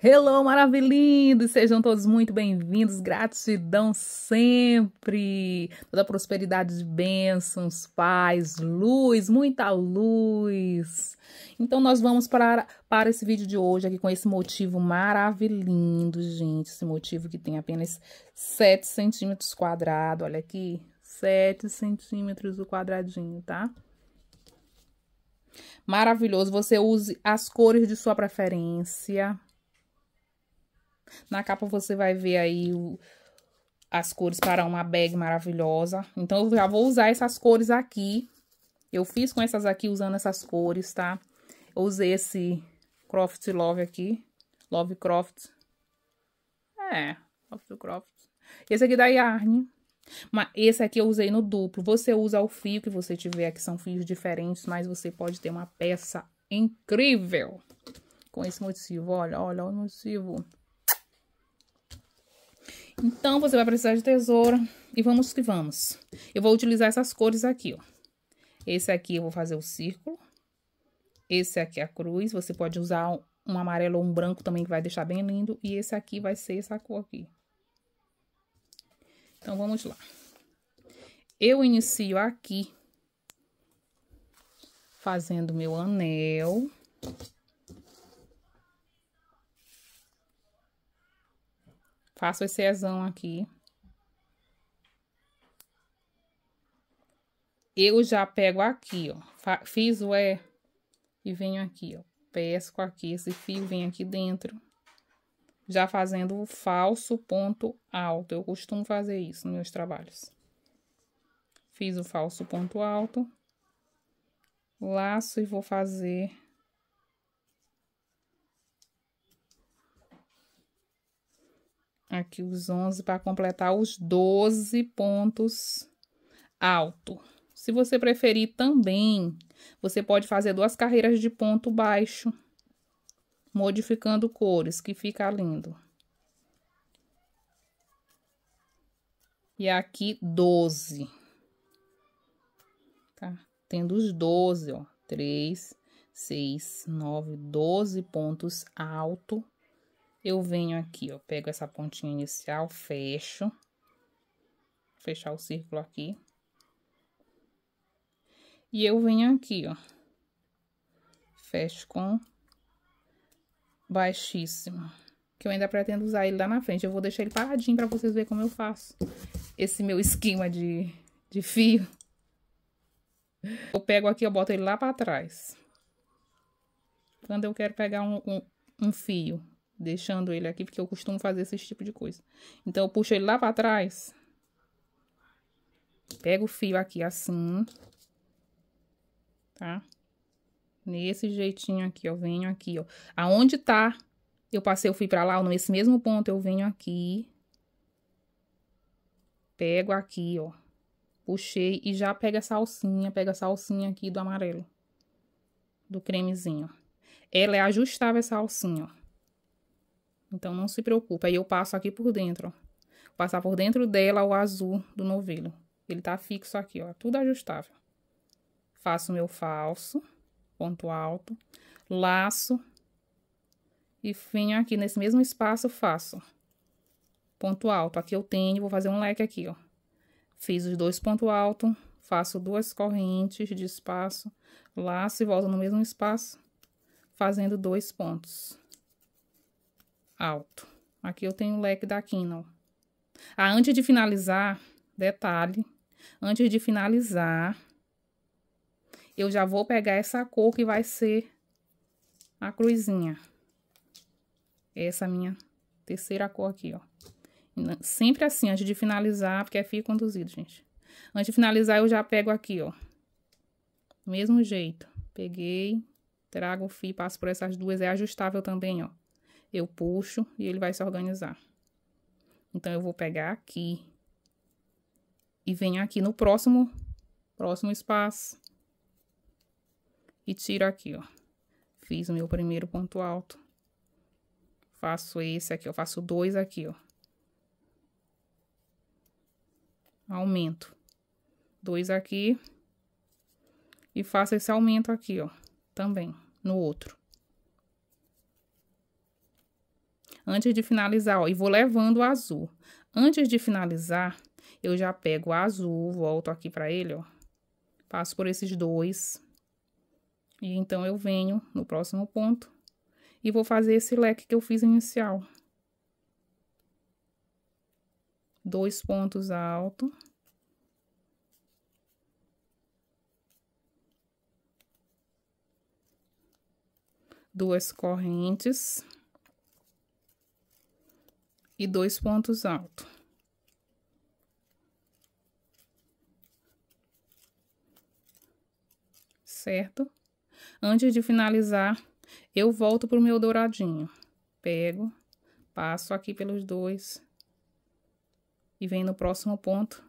Hello, maravilhindos! Sejam todos muito bem-vindos. Gratidão sempre. Toda prosperidade de bênçãos, paz, luz, muita luz. Então, nós vamos para, para esse vídeo de hoje aqui com esse motivo maravilhoso, gente. Esse motivo que tem apenas 7 centímetros quadrado. Olha aqui, 7 centímetros o quadradinho, tá? Maravilhoso. Você use as cores de sua preferência na capa você vai ver aí o, as cores para uma bag maravilhosa. Então, eu já vou usar essas cores aqui. Eu fiz com essas aqui, usando essas cores, tá? Eu usei esse Croft Love aqui. Love Croft. É, Love Croft. Esse aqui é da Yarn. Mas esse aqui eu usei no duplo. Você usa o fio que você tiver aqui, são fios diferentes, mas você pode ter uma peça incrível. Com esse motivo, olha, olha, olha o motivo. Então, você vai precisar de tesoura e vamos que vamos. Eu vou utilizar essas cores aqui, ó. Esse aqui eu vou fazer o círculo. Esse aqui é a cruz, você pode usar um amarelo ou um branco também que vai deixar bem lindo. E esse aqui vai ser essa cor aqui. Então, vamos lá. Eu inicio aqui fazendo meu anel. Anel Faço esse exão aqui. Eu já pego aqui, ó. Fiz o E e venho aqui, ó. Pesco aqui, esse fio vem aqui dentro. Já fazendo o falso ponto alto. Eu costumo fazer isso nos meus trabalhos. Fiz o falso ponto alto. Laço e vou fazer Aqui os 11 para completar os 12 pontos alto. Se você preferir também, você pode fazer duas carreiras de ponto baixo, modificando cores, que fica lindo. E aqui 12. Tá? Tendo os 12, ó. 3, 6, 9, 12 pontos alto eu venho aqui, ó, pego essa pontinha inicial, fecho. Fechar o círculo aqui. E eu venho aqui, ó. Fecho com baixíssimo. Que eu ainda pretendo usar ele lá na frente. Eu vou deixar ele paradinho pra vocês verem como eu faço. Esse meu esquema de, de fio. Eu pego aqui, eu boto ele lá pra trás. Quando eu quero pegar um, um, um fio deixando ele aqui, porque eu costumo fazer esse tipo de coisa. Então, eu puxo ele lá pra trás. Pego o fio aqui assim, tá? Nesse jeitinho aqui, ó, venho aqui, ó. Aonde tá, eu passei o fio pra lá, ó, nesse mesmo ponto, eu venho aqui. Pego aqui, ó. Puxei e já pega essa alcinha, pega essa alcinha aqui do amarelo. Do cremezinho. Ela é ajustável essa alcinha, ó. Então não se preocupe. Aí eu passo aqui por dentro, ó. Vou passar por dentro dela o azul do novelo. Ele tá fixo aqui, ó, tudo ajustável. Faço meu falso, ponto alto, laço e venho aqui nesse mesmo espaço, faço ponto alto. Aqui eu tenho, vou fazer um leque aqui, ó. Fiz os dois pontos altos, faço duas correntes de espaço, laço e volto no mesmo espaço, fazendo dois pontos alto. Aqui eu tenho o leque da Kindle. Ah, antes de finalizar, detalhe, antes de finalizar, eu já vou pegar essa cor que vai ser a cruzinha. Essa minha terceira cor aqui, ó. Sempre assim, antes de finalizar, porque é fio conduzido, gente. Antes de finalizar, eu já pego aqui, ó. Mesmo jeito. Peguei, trago o fio, passo por essas duas. É ajustável também, ó eu puxo e ele vai se organizar. Então, eu vou pegar aqui e venho aqui no próximo, próximo espaço e tiro aqui, ó. Fiz o meu primeiro ponto alto. Faço esse aqui, eu faço dois aqui, ó. Aumento. Dois aqui. E faço esse aumento aqui, ó, também, no outro. Antes de finalizar, ó, e vou levando o azul. Antes de finalizar, eu já pego o azul, volto aqui para ele, ó. Passo por esses dois. E então eu venho no próximo ponto e vou fazer esse leque que eu fiz inicial. Dois pontos alto. Duas correntes e dois pontos altos. Certo? Antes de finalizar, eu volto pro meu douradinho. Pego, passo aqui pelos dois e venho no próximo ponto.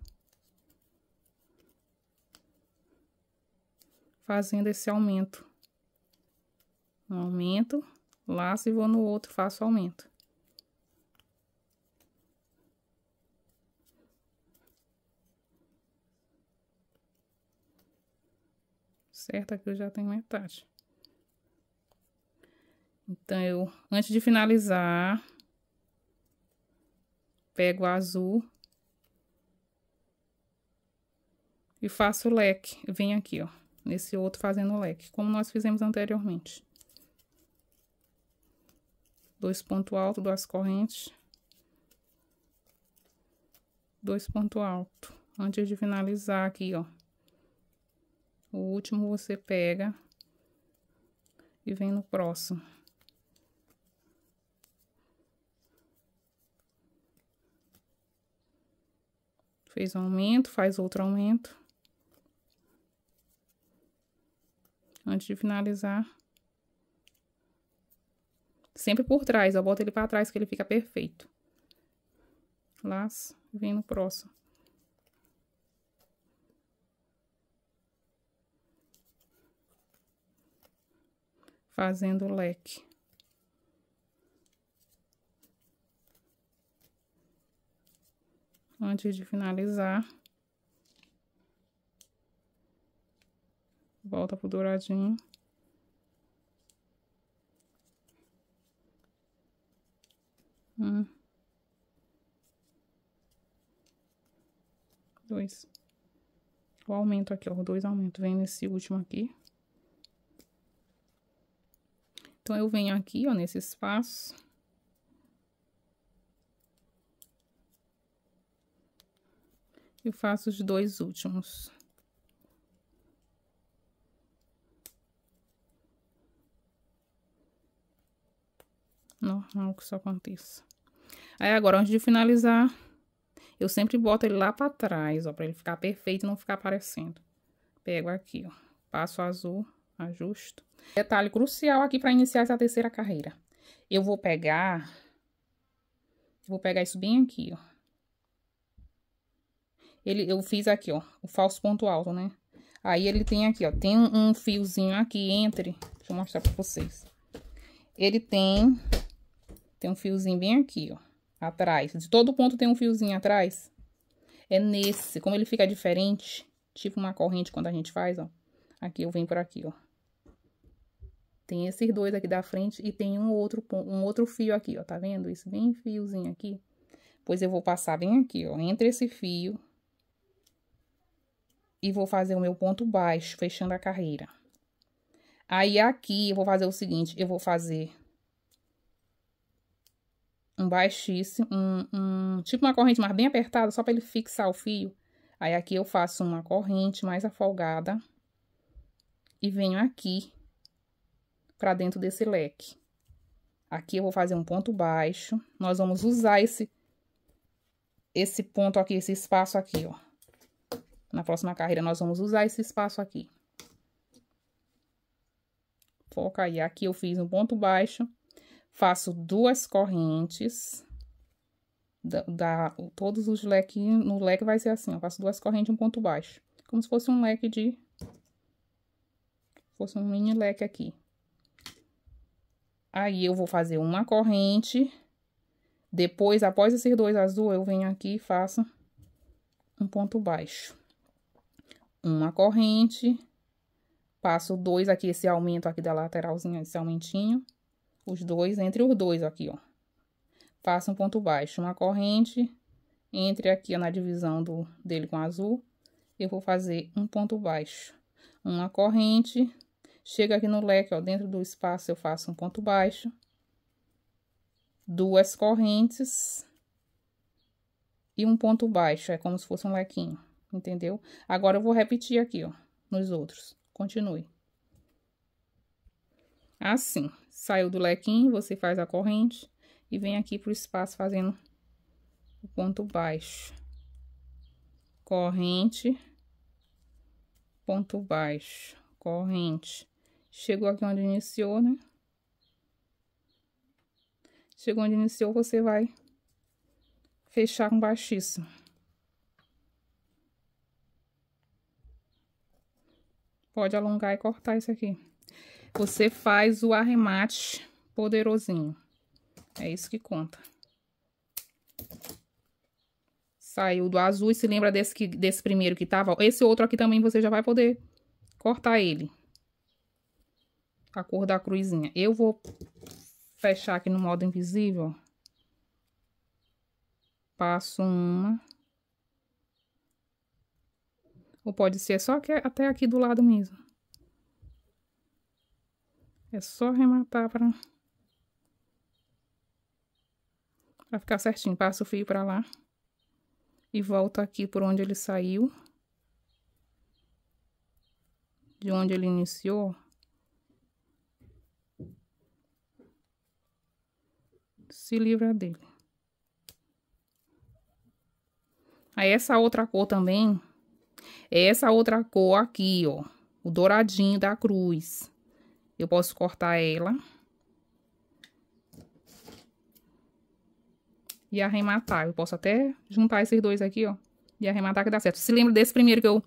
Fazendo esse aumento. Um aumento, laço e vou no outro, faço aumento. certo? Aqui eu já tenho metade. Então, eu, antes de finalizar, pego o azul e faço o leque. Vem aqui, ó, nesse outro fazendo o leque, como nós fizemos anteriormente. Dois ponto alto, duas correntes. Dois ponto alto. Antes de finalizar aqui, ó. O último você pega e vem no próximo. Fez um aumento, faz outro aumento. Antes de finalizar. Sempre por trás, ó, bota ele para trás que ele fica perfeito. Laço, vem no próximo. fazendo o leque. Antes de finalizar, volta pro douradinho. Um. Dois. Eu aumento aqui, ó, dois aumentos. Vem nesse último aqui. Então, eu venho aqui, ó, nesse espaço. E faço os dois últimos. Normal que isso aconteça. Aí, agora, antes de finalizar, eu sempre boto ele lá pra trás, ó, pra ele ficar perfeito e não ficar aparecendo. Pego aqui, ó, passo azul ajusto. Ah, Detalhe crucial aqui para iniciar essa terceira carreira. Eu vou pegar... Vou pegar isso bem aqui, ó. Ele, eu fiz aqui, ó, o falso ponto alto, né? Aí ele tem aqui, ó, tem um, um fiozinho aqui entre... Deixa eu mostrar pra vocês. Ele tem... Tem um fiozinho bem aqui, ó atrás. De todo ponto tem um fiozinho atrás. É nesse. Como ele fica diferente, tipo uma corrente quando a gente faz, ó. Aqui eu venho por aqui, ó. Tem esses dois aqui da frente e tem um outro, um outro fio aqui, ó, tá vendo? Isso bem fiozinho aqui. Pois eu vou passar bem aqui, ó, entre esse fio e vou fazer o meu ponto baixo, fechando a carreira. Aí, aqui, eu vou fazer o seguinte, eu vou fazer um baixíssimo, um, um, tipo uma corrente mais bem apertada, só para ele fixar o fio. Aí, aqui eu faço uma corrente mais afogada e venho aqui para dentro desse leque. Aqui eu vou fazer um ponto baixo. Nós vamos usar esse, esse ponto aqui, esse espaço aqui, ó. Na próxima carreira, nós vamos usar esse espaço aqui. Foca aí. Aqui eu fiz um ponto baixo. Faço duas correntes. Da, da todos os leques, no leque vai ser assim, ó. Faço duas correntes e um ponto baixo. Como se fosse um leque de... Fosse um mini leque aqui. Aí, eu vou fazer uma corrente. Depois, após esses dois azul, eu venho aqui e faço um ponto baixo. Uma corrente. Passo dois aqui, esse aumento aqui da lateralzinha, esse aumentinho. Os dois, entre os dois aqui, ó. Faço um ponto baixo, uma corrente. Entre aqui, ó, na divisão do, dele com azul. Eu vou fazer um ponto baixo. Uma corrente Chega aqui no leque, ó, dentro do espaço eu faço um ponto baixo, duas correntes e um ponto baixo, é como se fosse um lequinho, entendeu? Agora eu vou repetir aqui, ó, nos outros. Continue. Assim, saiu do lequinho, você faz a corrente e vem aqui pro espaço fazendo o ponto baixo. Corrente, ponto baixo, corrente, Chegou aqui onde iniciou, né? Chegou onde iniciou, você vai fechar com baixíssimo. Pode alongar e cortar isso aqui. Você faz o arremate poderosinho. É isso que conta. Saiu do azul e se lembra desse, que, desse primeiro que tava? Esse outro aqui também você já vai poder cortar ele a cor da cruzinha. Eu vou fechar aqui no modo invisível, Passo uma. Ou pode ser só que até aqui do lado mesmo. É só rematar para... Para ficar certinho. Passo o fio para lá. E volta aqui por onde ele saiu. De onde ele iniciou, se livra dele. Aí essa outra cor também, é essa outra cor aqui, ó, o douradinho da cruz. Eu posso cortar ela. E arrematar. Eu posso até juntar esses dois aqui, ó, e arrematar que dá certo. Se lembra desse primeiro que eu,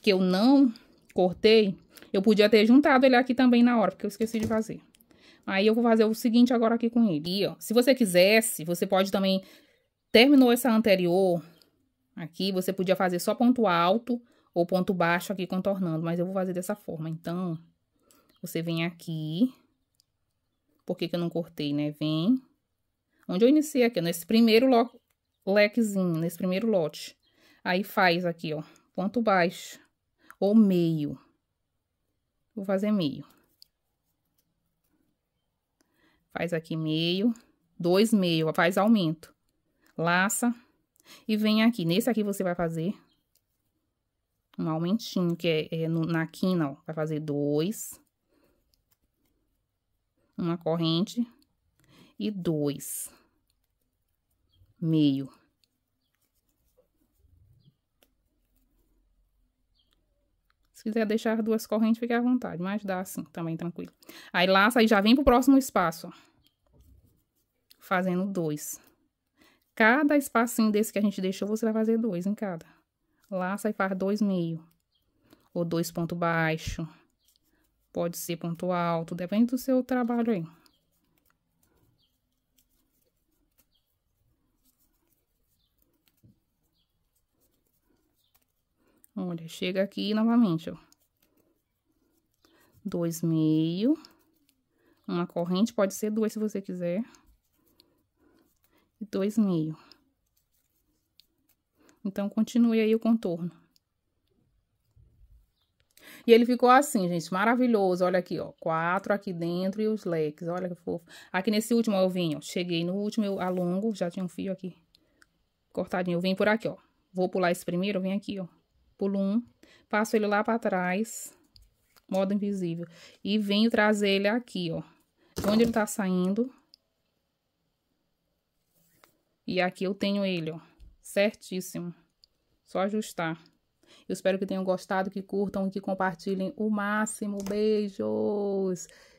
que eu não cortei? Eu podia ter juntado ele aqui também na hora, porque eu esqueci de fazer. Aí eu vou fazer o seguinte agora aqui com ele. E, ó, se você quisesse, você pode também... Terminou essa anterior aqui, você podia fazer só ponto alto ou ponto baixo aqui contornando, mas eu vou fazer dessa forma. Então, você vem aqui. Por que, que eu não cortei, né? Vem. Onde eu iniciei aqui, nesse primeiro lequezinho, nesse primeiro lote. Aí faz aqui, ó, ponto baixo ou meio. Vou fazer meio faz aqui meio, dois meio, faz aumento, laça e vem aqui. Nesse aqui você vai fazer um aumentinho, que é, é no, na quina, ó, vai fazer dois, uma corrente e dois, meio. Se quiser deixar duas correntes, fique à vontade, mas dá assim também, tranquilo. Aí laça e já vem pro próximo espaço, ó. Fazendo dois. Cada espacinho desse que a gente deixou, você vai fazer dois em cada. Laça e faz dois meio. Ou dois ponto baixo. Pode ser ponto alto, depende do seu trabalho aí. Olha, chega aqui novamente, ó. Dois meio. Uma corrente, pode ser duas se você quiser. E dois meio. Então, continue aí o contorno. E ele ficou assim, gente, maravilhoso. Olha aqui, ó, quatro aqui dentro e os leques, olha que fofo. Aqui nesse último eu vim, ó, cheguei no último, eu alongo, já tinha um fio aqui cortadinho. Eu vim por aqui, ó. Vou pular esse primeiro, eu aqui, ó pulo um, passo ele lá para trás, modo invisível, e venho trazer ele aqui, ó, onde ele tá saindo. E aqui eu tenho ele, ó, certíssimo. Só ajustar. Eu espero que tenham gostado, que curtam e que compartilhem o máximo. Beijos!